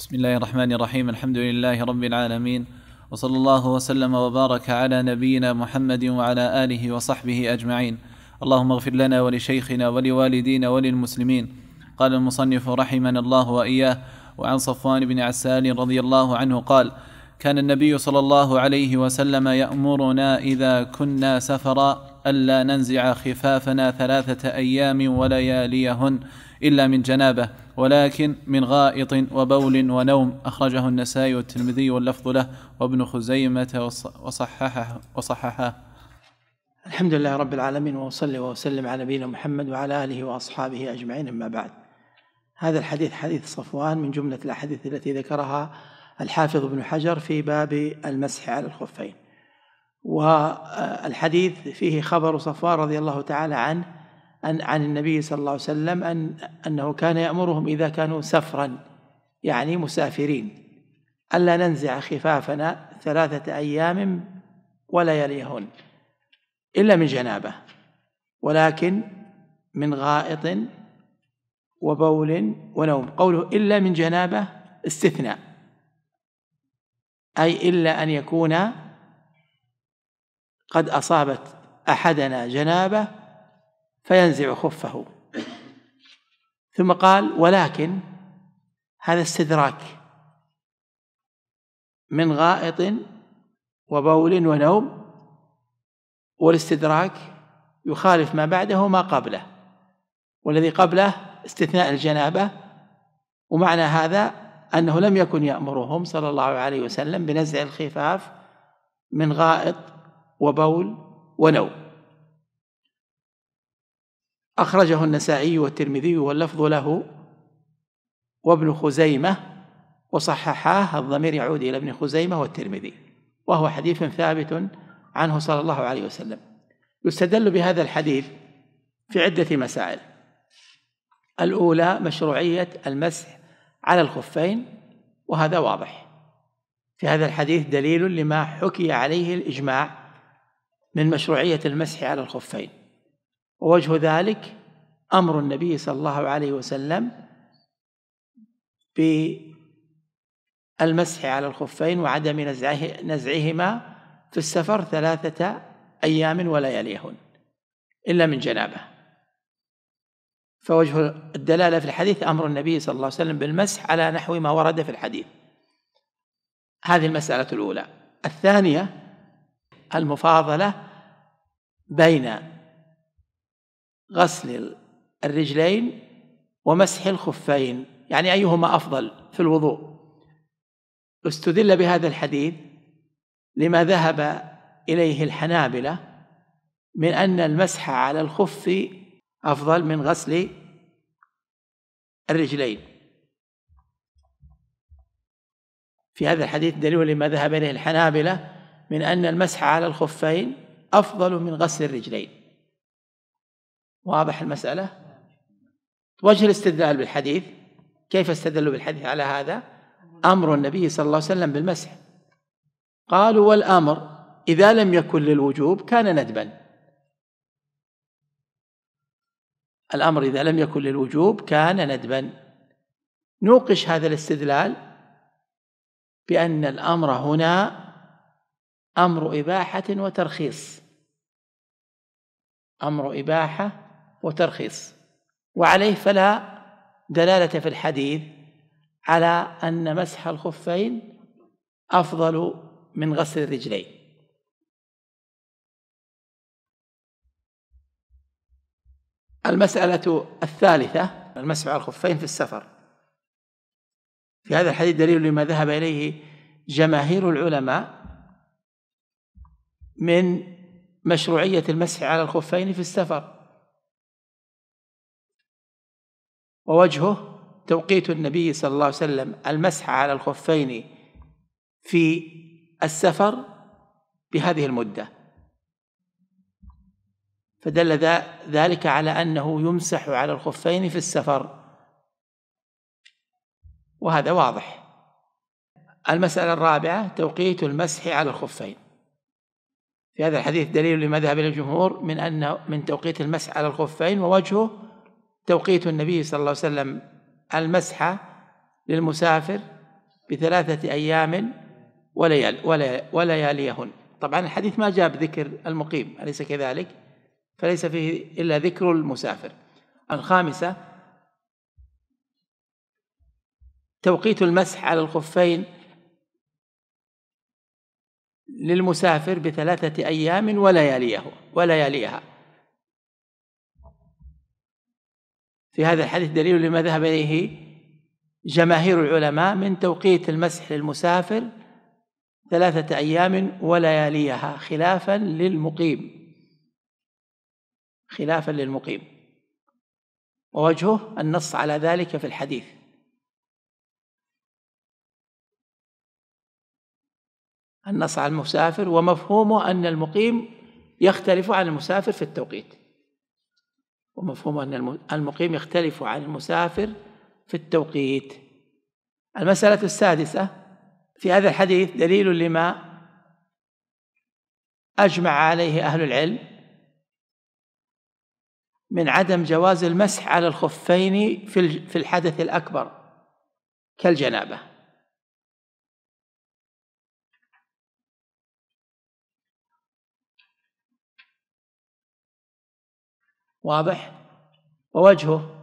بسم الله الرحمن الرحيم الحمد لله رب العالمين وصلى الله وسلم وبارك على نبينا محمد وعلى اله وصحبه اجمعين اللهم اغفر لنا ولشيخنا ولوالدينا وللمسلمين قال المصنف رحمنا الله واياه وعن صفوان بن عسال رضي الله عنه قال كان النبي صلى الله عليه وسلم يامرنا اذا كنا سفرا الا ننزع خفافنا ثلاثه ايام ولياليهن الا من جنابه ولكن من غائط وبول ونوم أخرجه النسائي والترمذي واللفظ له وابن خزيمة وصححه وصححه الحمد لله رب العالمين وأصلي وأسلم على نبينا محمد وعلى آله وأصحابه أجمعين أما بعد هذا الحديث حديث صفوان من جملة الأحاديث التي ذكرها الحافظ ابن حجر في باب المسح على الخفين والحديث فيه خبر صفوان رضي الله تعالى عنه أن عن النبي صلى الله عليه وسلم أن أنه كان يأمرهم إذا كانوا سفرا يعني مسافرين ألا ننزع خفافنا ثلاثة أيام ولا يليهن إلا من جنابة ولكن من غائط وبول ونوم قوله إلا من جنابة استثناء أي إلا أن يكون قد أصابت أحدنا جنابه فينزع خفه ثم قال ولكن هذا استدراك من غائط وبول ونوم والاستدراك يخالف ما بعده وما قبله والذي قبله استثناء الجنابه ومعنى هذا انه لم يكن يامرهم صلى الله عليه وسلم بنزع الخفاف من غائط وبول ونوم أخرجه النسائي والترمذي واللفظ له وابن خزيمة وصححاه الضمير يعود إلى ابن خزيمة والترمذي وهو حديث ثابت عنه صلى الله عليه وسلم يستدل بهذا الحديث في عدة مسائل الأولى مشروعية المسح على الخفين وهذا واضح في هذا الحديث دليل لما حكي عليه الإجماع من مشروعية المسح على الخفين ووجه ذلك امر النبي صلى الله عليه وسلم بالمسح على الخفين وعدم نزعه نزعهما في السفر ثلاثه ايام ولياليهن الا من جنابه فوجه الدلاله في الحديث امر النبي صلى الله عليه وسلم بالمسح على نحو ما ورد في الحديث هذه المساله الاولى الثانيه المفاضله بين غسل الرجلين ومسح الخفين يعني أيهما أفضل في الوضوء استدل بهذا الحديث لما ذهب إليه الحنابلة من أن المسح على الخف أفضل من غسل الرجلين في هذا الحديث دليل لما ذهب إليه الحنابلة من أن المسح على الخفين أفضل من غسل الرجلين واضح المسألة؟ وجه الاستدلال بالحديث كيف استدلوا بالحديث على هذا أمر النبي صلى الله عليه وسلم بالمسح قالوا والأمر إذا لم يكن للوجوب كان ندبا الأمر إذا لم يكن للوجوب كان ندبا نوقش هذا الاستدلال بأن الأمر هنا أمر إباحة وترخيص أمر إباحة وترخيص وعليه فلا دلالة في الحديث على أن مسح الخفين أفضل من غسل الرجلين المسألة الثالثة المسح على الخفين في السفر في هذا الحديث دليل لما ذهب إليه جماهير العلماء من مشروعية المسح على الخفين في السفر ووجهه توقيت النبي صلى الله عليه وسلم المسح على الخفين في السفر بهذه المدة فدل ذلك على أنه يمسح على الخفين في السفر وهذا واضح المسألة الرابعة توقيت المسح على الخفين في هذا الحديث دليل لمذهب الجمهور من أن من توقيت المسح على الخفين ووجهه توقيت النبي صلى الله عليه وسلم المسحة للمسافر بثلاثة أيام وليال ولياليهن طبعا الحديث ما جاب ذكر المقيم أليس كذلك فليس فيه إلا ذكر المسافر الخامسة توقيت المسح على الخفين للمسافر بثلاثة أيام ولياليه ولياليها في هذا الحديث دليل لما ذهب إليه جماهير العلماء من توقيت المسح للمسافر ثلاثة أيام ولياليها خلافا للمقيم خلافا للمقيم ووجهه النص على ذلك في الحديث النص على المسافر ومفهومه أن المقيم يختلف عن المسافر في التوقيت ومفهوم أن المقيم يختلف عن المسافر في التوقيت المسألة السادسة في هذا الحديث دليل لما أجمع عليه أهل العلم من عدم جواز المسح على الخفين في الحدث الأكبر كالجنابه واضح ووجهه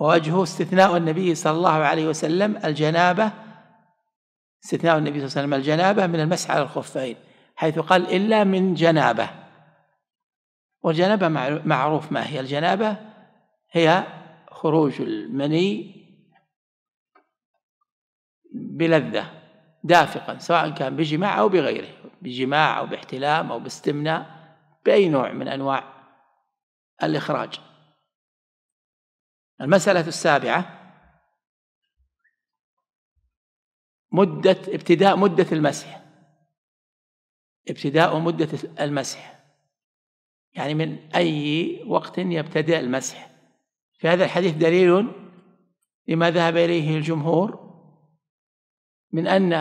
ووجهه استثناء النبي صلى الله عليه وسلم الجنابة استثناء النبي صلى الله عليه وسلم الجنابة من المسح على الخفين حيث قال إلا من جنابة والجنابة معروف ما هي الجنابة هي خروج المني بلذة دافقا سواء كان بجماع أو بغيره بجماع أو باحتلام أو باستمناء بأي نوع من أنواع الإخراج المسألة السابعة مدة ابتداء مدة المسح ابتداء مدة المسح يعني من أي وقت يبتدأ المسح في هذا الحديث دليل لما ذهب إليه الجمهور من أن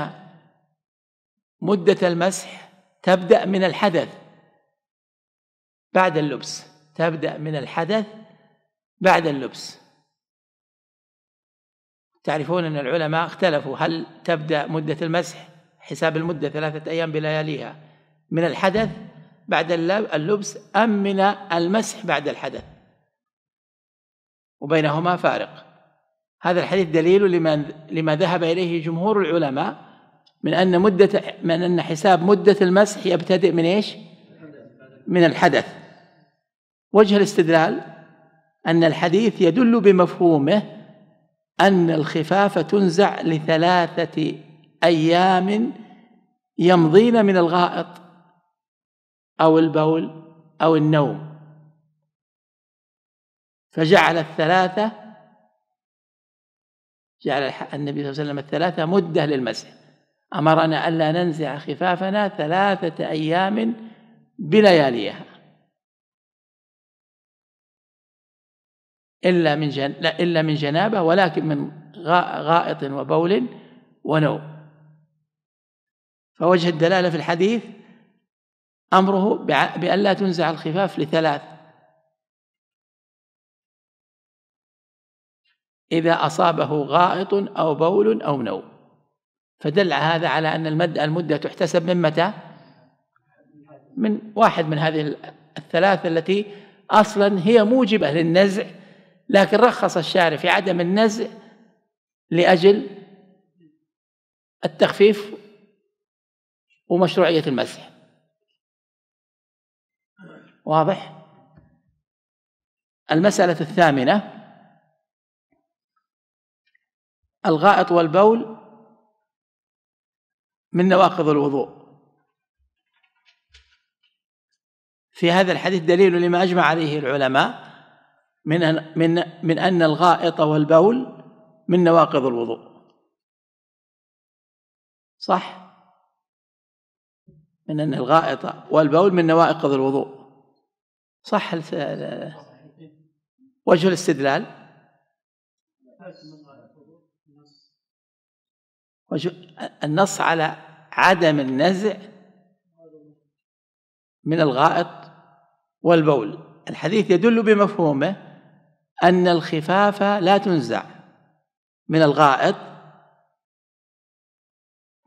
مدة المسح تبدأ من الحدث بعد اللبس تبدأ من الحدث بعد اللبس تعرفون أن العلماء اختلفوا هل تبدأ مدة المسح حساب المدة ثلاثة أيام بلياليها من الحدث بعد اللبس أم من المسح بعد الحدث وبينهما فارق هذا الحديث دليل لما ذهب إليه جمهور العلماء من أن مدة من أن حساب مدة المسح يبتدئ من إيش من الحدث وجه الاستدلال أن الحديث يدل بمفهومه أن الخفاف تنزع لثلاثة أيام يمضين من الغائط أو البول أو النوم فجعل الثلاثة جعل النبي صلى الله عليه وسلم الثلاثة مدة للمسح أمرنا ألا ننزع خفافنا ثلاثة أيام بلياليها إلا من جن... لا إلا من جنابة ولكن من غائط وبول ونوم فوجه الدلالة في الحديث أمره بأن لا تنزع الخفاف لثلاث إذا أصابه غائط أو بول أو نوم فدل هذا على أن المد المدة تحتسب من متى من واحد من هذه الثلاثة التي أصلا هي موجبة للنزع لكن رخص الشارع في عدم النزع لأجل التخفيف ومشروعية المسح واضح المسألة الثامنة الغائط والبول من نواقض الوضوء في هذا الحديث دليل لما اجمع عليه العلماء من أن من من ان الغائط والبول من نواقض الوضوء صح من ان الغائط والبول من نواقض الوضوء صح وجه الاستدلال النص على عدم النزع من الغائط والبول الحديث يدل بمفهومه أن الخفاف لا تنزع من الغائط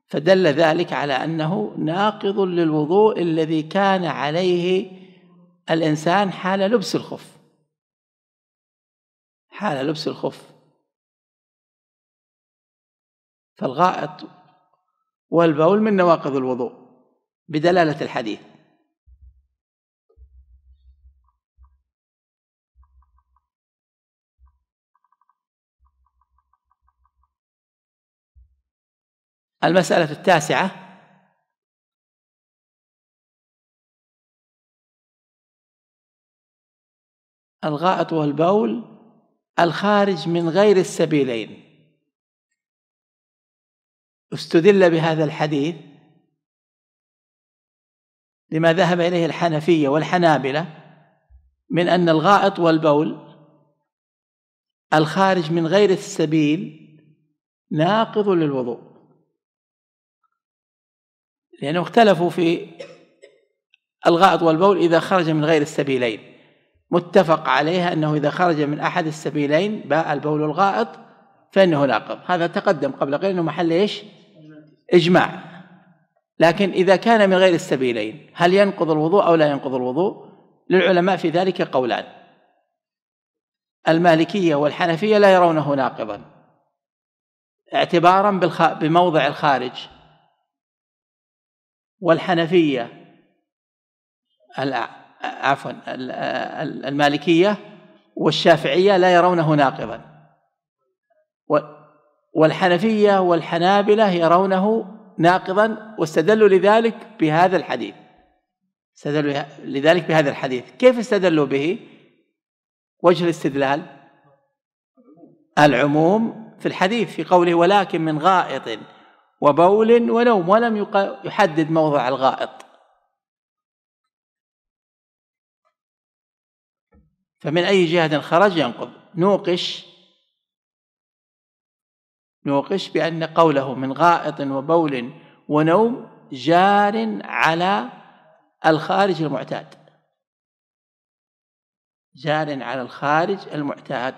فدل ذلك على أنه ناقض للوضوء الذي كان عليه الإنسان حال لبس الخف حال لبس الخف فالغائط والبول من نواقض الوضوء بدلالة الحديث المسألة التاسعة الغائط والبول الخارج من غير السبيلين استدل بهذا الحديث لما ذهب إليه الحنفية والحنابلة من أن الغائط والبول الخارج من غير السبيل ناقض للوضوء لأنه اختلفوا في الغائط والبول إذا خرج من غير السبيلين متفق عليها أنه إذا خرج من أحد السبيلين باء البول الغائط فإنه ناقض هذا تقدم قبل قليل أنه محل إيش؟ إجماع لكن إذا كان من غير السبيلين هل ينقض الوضوء أو لا ينقض الوضوء للعلماء في ذلك قولان المالكية والحنفية لا يرونه ناقضا اعتبارا بموضع الخارج والحنفية عفوا المالكية والشافعية لا يرونه ناقضا والحنفية والحنابلة يرونه ناقضا واستدلوا لذلك بهذا الحديث استدلوا لذلك بهذا الحديث كيف استدلوا به وجه الاستدلال العموم في الحديث في قوله ولكن من غائط وبول ونوم ولم يحدد موضع الغائط فمن أي جهة خرج ينقض نوقش نوقش بأن قوله من غائط وبول ونوم جار على الخارج المعتاد جار على الخارج المعتاد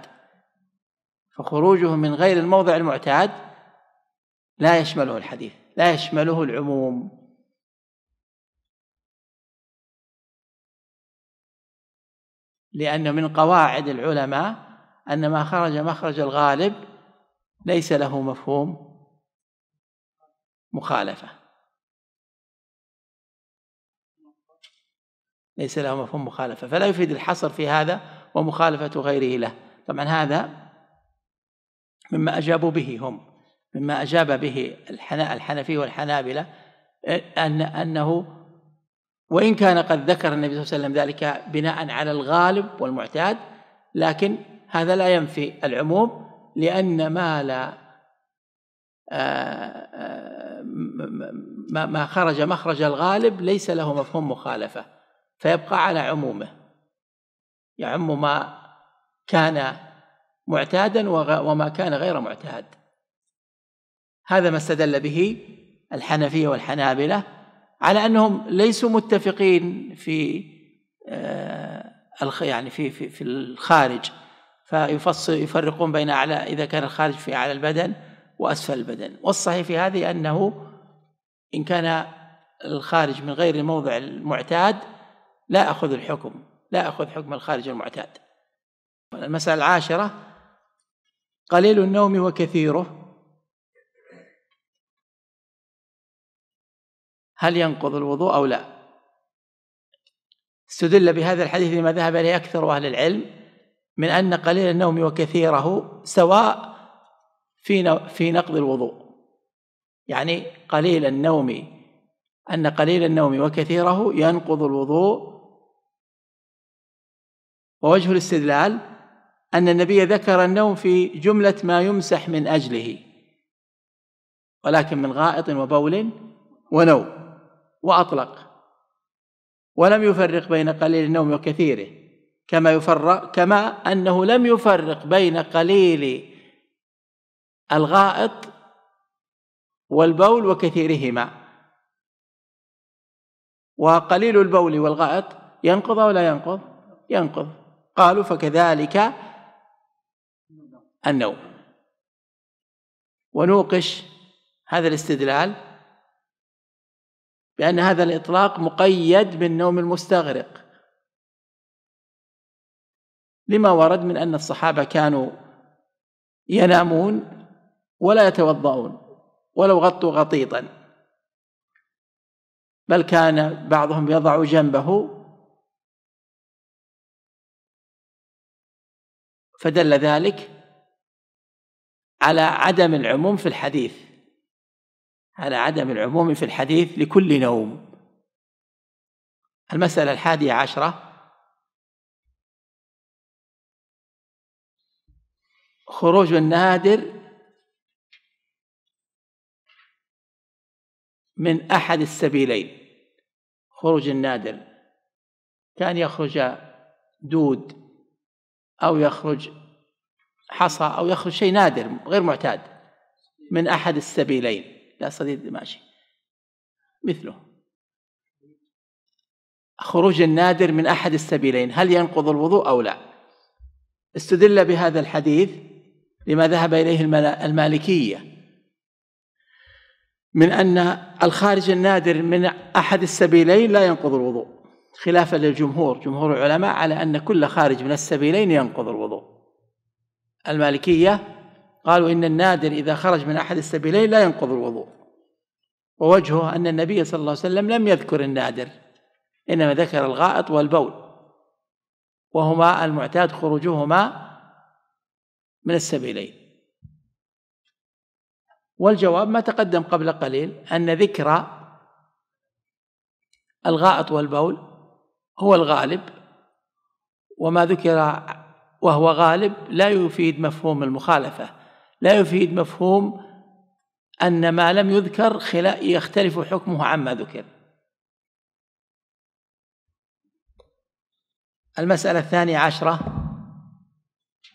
فخروجه من غير الموضع المعتاد لا يشمله الحديث لا يشمله العموم لأن من قواعد العلماء أن ما خرج مخرج الغالب ليس له مفهوم مخالفة ليس له مفهوم مخالفة فلا يفيد الحصر في هذا ومخالفة غيره له طبعا هذا مما أجابوا به هم مما أجاب به الحنفي والحنابلة أن أنه وإن كان قد ذكر النبي صلى الله عليه وسلم ذلك بناء على الغالب والمعتاد لكن هذا لا ينفي العموم لأن ما لا آه، آه، ما خرج مخرج الغالب ليس له مفهوم مخالفة فيبقى على عمومه يعم ما كان معتادا وما كان غير معتاد هذا ما استدل به الحنفية والحنابلة على أنهم ليسوا متفقين في آه، يعني في في, في الخارج فيفصل يفرقون بين أعلى إذا كان الخارج في أعلى البدن وأسفل البدن والصحيح في هذه أنه إن كان الخارج من غير الموضع المعتاد لا أخذ الحكم لا أخذ حكم الخارج المعتاد المسألة العاشرة قليل النوم وكثيره هل ينقض الوضوء أو لا استدل بهذا الحديث لما ذهب إليه أكثر أهل العلم من أن قليل النوم وكثيره سواء في في نقض الوضوء يعني قليل النوم أن قليل النوم وكثيره ينقض الوضوء ووجه الاستدلال أن النبي ذكر النوم في جملة ما يمسح من أجله ولكن من غائط وبول ونوم وأطلق ولم يفرق بين قليل النوم وكثيره كما يفرق كما انه لم يفرق بين قليل الغائط والبول وكثيرهما وقليل البول والغائط ينقض او لا ينقض ينقض قالوا فكذلك النوم ونوقش هذا الاستدلال بأن هذا الإطلاق مقيد بالنوم المستغرق لما ورد من أن الصحابة كانوا ينامون ولا يتوضؤون ولو غطوا غطيطا بل كان بعضهم يضع جنبه فدل ذلك على عدم العموم في الحديث على عدم العموم في الحديث لكل نوم المسألة الحادية عشرة خروج النادر من أحد السبيلين خروج النادر كان يخرج دود أو يخرج حصى أو يخرج شيء نادر غير معتاد من أحد السبيلين لا صديد ماشي مثله خروج النادر من أحد السبيلين هل ينقض الوضوء أو لا استدل بهذا الحديث لما ذهب إليه المالكية من أن الخارج النادر من أحد السبيلين لا ينقض الوضوء خلافا للجمهور جمهور العلماء على أن كل خارج من السبيلين ينقض الوضوء المالكية قالوا إن النادر إذا خرج من أحد السبيلين لا ينقض الوضوء ووجهه أن النبي صلى الله عليه وسلم لم يذكر النادر إنما ذكر الغائط والبول وهما المعتاد خروجهما من السبيلين والجواب ما تقدم قبل قليل أن ذكر الغائط والبول هو الغالب وما ذكر وهو غالب لا يفيد مفهوم المخالفة لا يفيد مفهوم أن ما لم يذكر يختلف حكمه عما ذكر المسألة الثانية عشرة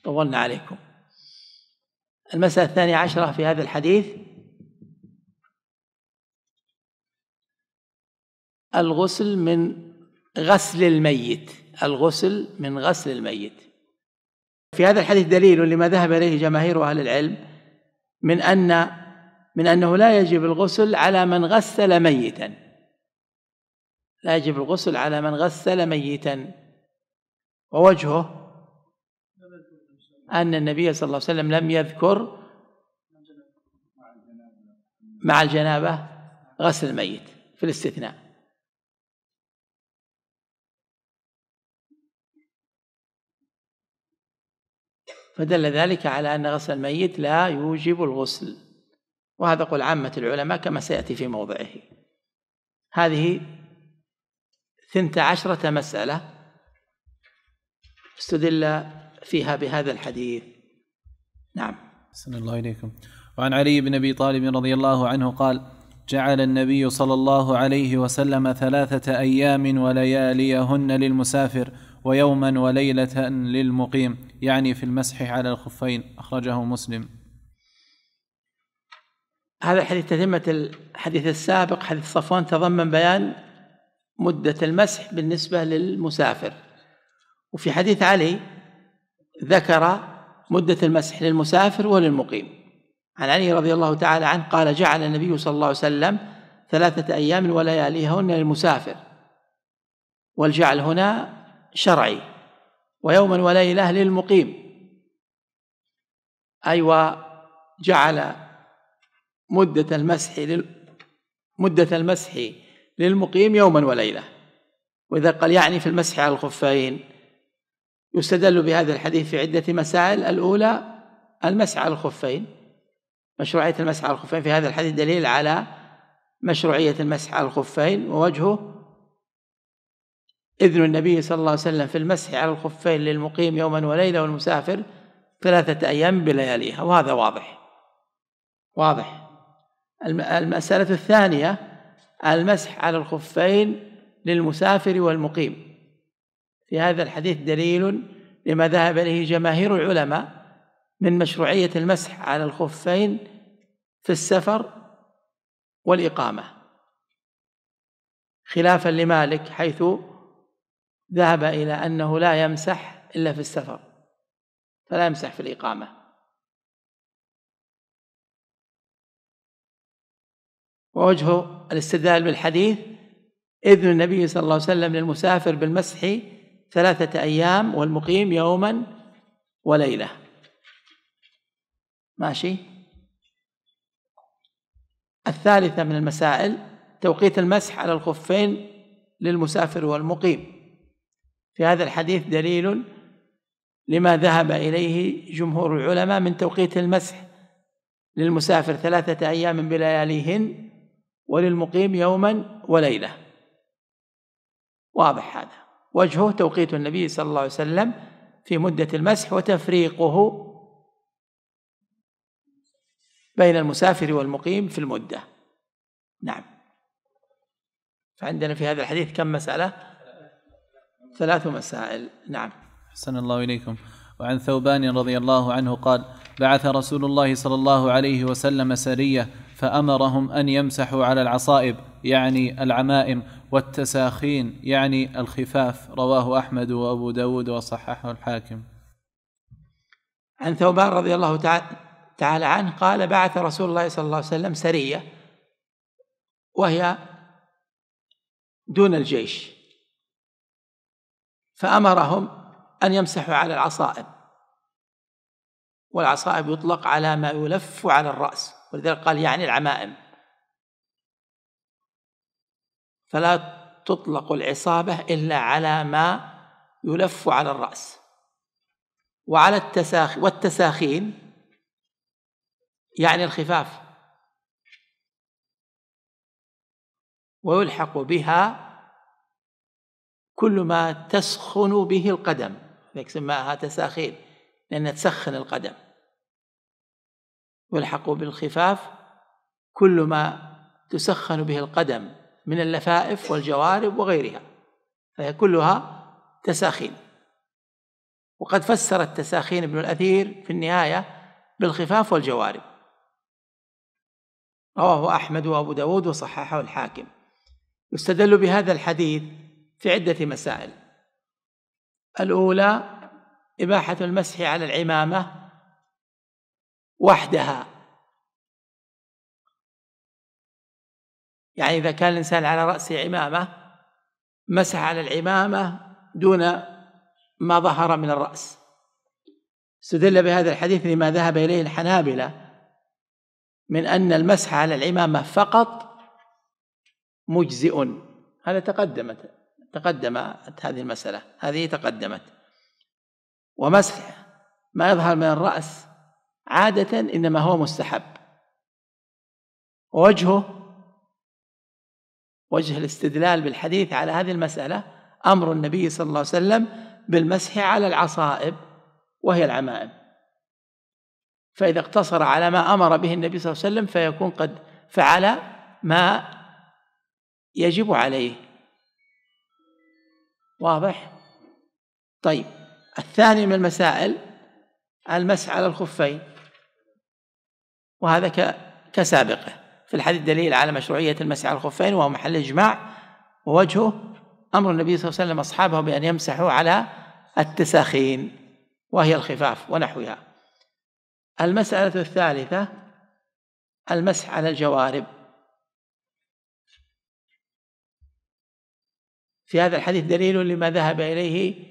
طولنا عليكم المسألة الثانية عشرة في هذا الحديث الغسل من غسل الميت الغسل من غسل الميت في هذا الحديث دليل لما ذهب إليه جماهير أهل العلم من أن من أنه لا يجب الغسل على من غسل ميتا لا يجب الغسل على من غسل ميتا ووجهه أن النبي صلى الله عليه وسلم لم يذكر مع الجنابة غسل الميت في الاستثناء فدل ذلك على أن غسل الميت لا يوجب الغسل وهذا قول عامة العلماء كما سيأتي في موضعه هذه ثنت عشرة مسألة استدل فيها بهذا الحديث نعم سن الله إليكم وعن علي بن أبي طالب رضي الله عنه قال جعل النبي صلى الله عليه وسلم ثلاثة أيام ولياليهن للمسافر ويوما وليلة للمقيم يعني في المسح على الخفين أخرجه مسلم هذا حديث تتمة الحديث السابق حديث صفوان تضمن بيان مدة المسح بالنسبة للمسافر وفي حديث علي ذكر مدة المسح للمسافر وللمقيم عن علي رضي الله تعالى عنه قال جعل النبي صلى الله عليه وسلم ثلاثة أيام ولياليهن للمسافر والجعل هنا شرعي ويوما وليلة للمقيم أي أيوة وجعل مدة المسح لل مدة المسح للمقيم يوما وليلة وإذا قال يعني في المسح على الخفين يستدل بهذا الحديث في عدة مسائل الأولى المسعى على الخفين مشروعية المسعى على الخفين في هذا الحديث دليل على مشروعية المسح على الخفين ووجهه إذن النبي صلى الله عليه وسلم في المسح على الخفين للمقيم يوما وليلة والمسافر ثلاثة أيام بلياليها وهذا واضح واضح المسألة الثانية المسح على الخفين للمسافر والمقيم في هذا الحديث دليل لما ذهب اليه جماهير العلماء من مشروعيه المسح على الخفين في السفر والاقامه خلافا لمالك حيث ذهب الى انه لا يمسح الا في السفر فلا يمسح في الاقامه ووجه الاستدلال بالحديث إذن النبي صلى الله عليه وسلم للمسافر بالمسح ثلاثة أيام والمقيم يوما وليلة ماشي الثالثة من المسائل توقيت المسح على الخفين للمسافر والمقيم في هذا الحديث دليل لما ذهب إليه جمهور العلماء من توقيت المسح للمسافر ثلاثة أيام بلياليهن وللمقيم يوما وليلة واضح هذا وجهه توقيت النبي صلى الله عليه وسلم في مدة المسح وتفريقه بين المسافر والمقيم في المدة نعم فعندنا في هذا الحديث كم مسألة ثلاث مسائل نعم حسن الله إليكم وعن ثوبان رضي الله عنه قال بعث رسول الله صلى الله عليه وسلم سرية فأمرهم أن يمسحوا على العصائب يعني العمائم والتساخين يعني الخفاف رواه أحمد وأبو داود وصححه الحاكم عن ثوبان رضي الله تعالى عنه قال بعث رسول الله صلى الله عليه وسلم سرية وهي دون الجيش فأمرهم أن يمسحوا على العصائب والعصائب يطلق على ما يلف على الرأس ولذلك قال يعني العمائم فلا تطلق العصابة إلا على ما يلف على الرأس وعلى التساخ والتساخين يعني الخفاف ويلحق بها كل ما تسخن به القدم لذلك سماها تساخين لأنها تسخن القدم يلحق بالخفاف كل ما تسخن به القدم من اللفائف والجوارب وغيرها فهي كلها تساخين وقد فسر التساخين ابن الأثير في النهاية بالخفاف والجوارب رواه أحمد وأبو داود وصححه الحاكم يستدل بهذا الحديث في عدة مسائل الأولى إباحة المسح على العمامة وحدها يعني إذا كان الإنسان على رأسه عمامة مسح على العمامة دون ما ظهر من الرأس استدل بهذا الحديث لما ذهب إليه الحنابلة من أن المسح على العمامة فقط مجزئ هذا تقدمت تقدمت هذه المسألة هذه تقدمت ومسح ما يظهر من الرأس عادة إنما هو مستحب ووجهه وجه الاستدلال بالحديث على هذه المسألة أمر النبي صلى الله عليه وسلم بالمسح على العصائب وهي العمائم فإذا اقتصر على ما أمر به النبي صلى الله عليه وسلم فيكون قد فعل ما يجب عليه واضح؟ طيب الثاني من المسائل المسح على الخفين وهذا كسابقه في الحديث دليل على مشروعية المسح على الخفين وهو محل إجماع ووجهه أمر النبي صلى الله عليه وسلم أصحابه بأن يمسحوا على التساخين وهي الخفاف ونحوها المسألة الثالثة المسح على الجوارب في هذا الحديث دليل لما ذهب إليه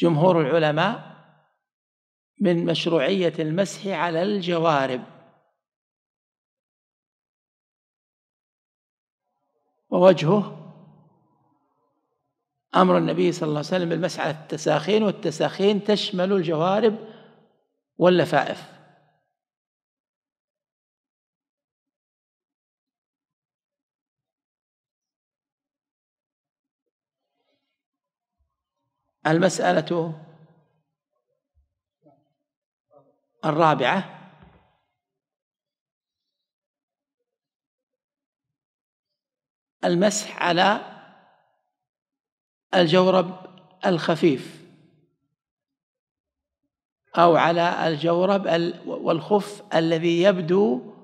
جمهور العلماء من مشروعية المسح على الجوارب ووجهه أمر النبي صلى الله عليه وسلم بالمسح على التساخين والتساخين تشمل الجوارب واللفائف المسألة الرابعة المسح على الجورب الخفيف أو على الجورب والخف الذي يبدو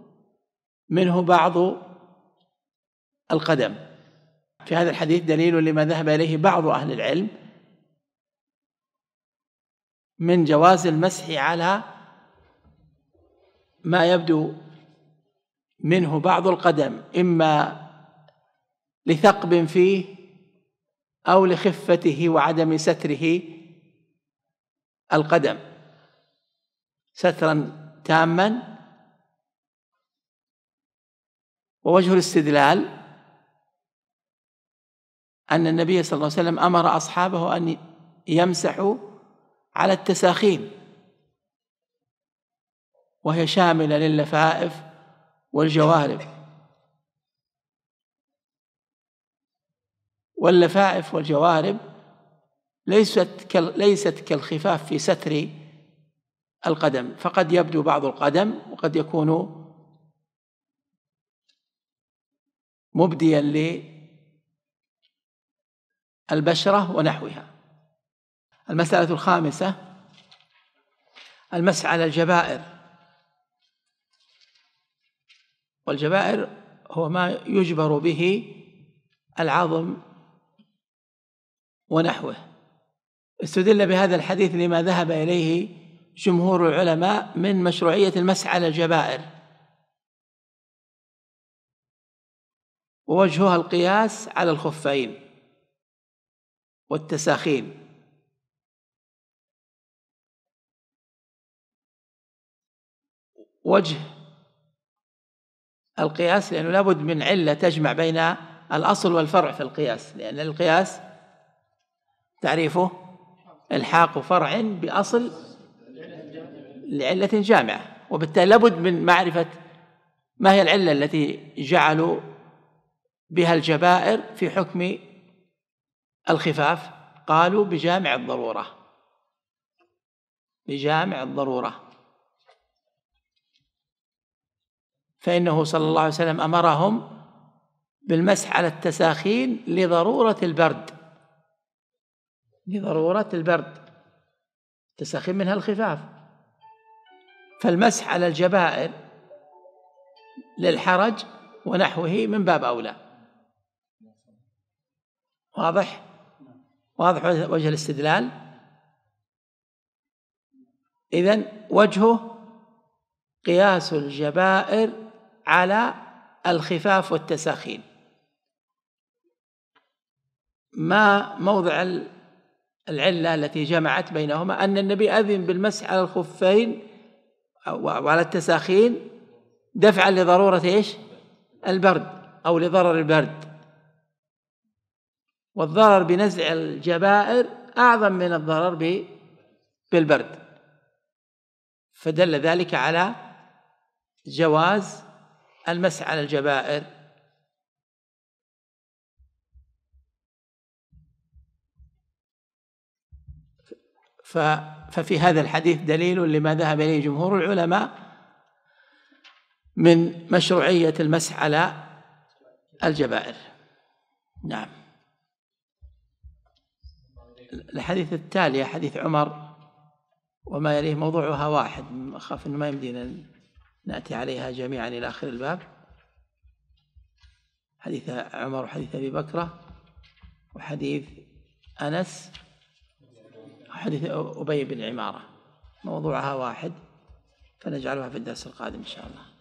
منه بعض القدم في هذا الحديث دليل لما ذهب إليه بعض أهل العلم من جواز المسح على ما يبدو منه بعض القدم إما لثقب فيه أو لخفته وعدم ستره القدم سترا تاما ووجه الاستدلال أن النبي صلى الله عليه وسلم أمر أصحابه أن يمسحوا على التساخين وهي شاملة للفائف والجوارب واللفائف والجوارب ليست ليست كالخفاف في ستر القدم فقد يبدو بعض القدم وقد يكون مبديا للبشرة ونحوها المسألة الخامسة المسح على الجبائر والجبائر هو ما يجبر به العظم ونحوه استدل بهذا الحديث لما ذهب إليه جمهور العلماء من مشروعية المسعى على الجبائر ووجهها القياس على الخفين والتساخين وجه القياس لأنه لابد من علة تجمع بين الأصل والفرع في القياس لأن القياس تعريفه الحاق فرع بأصل لعلة جامعة وبالتالي لابد من معرفة ما هي العلة التي جعلوا بها الجبائر في حكم الخفاف قالوا بجامع الضرورة بجامع الضرورة فإنه صلى الله عليه وسلم أمرهم بالمسح على التساخين لضرورة البرد لضرورة البرد التساخين منها الخفاف فالمسح على الجبائر للحرج ونحوه من باب أولى واضح واضح وجه الاستدلال إذن وجهه قياس الجبائر على الخفاف والتساخين ما موضع العله التي جمعت بينهما ان النبي اذن بالمسح على الخفين وعلى التساخين دفعا لضروره ايش؟ البرد او لضرر البرد والضرر بنزع الجبائر اعظم من الضرر بالبرد فدل ذلك على جواز المسح على الجبائر ففي هذا الحديث دليل لما ذهب اليه جمهور العلماء من مشروعيه المسح على الجبائر نعم الحديث التالي حديث عمر وما يليه موضوعها واحد اخاف انه ما يمدينا نأتي عليها جميعا إلى آخر الباب حديث عمر وحديث أبي بكرة وحديث أنس وحديث أبي بن عمارة موضوعها واحد فنجعلها في الدرس القادم إن شاء الله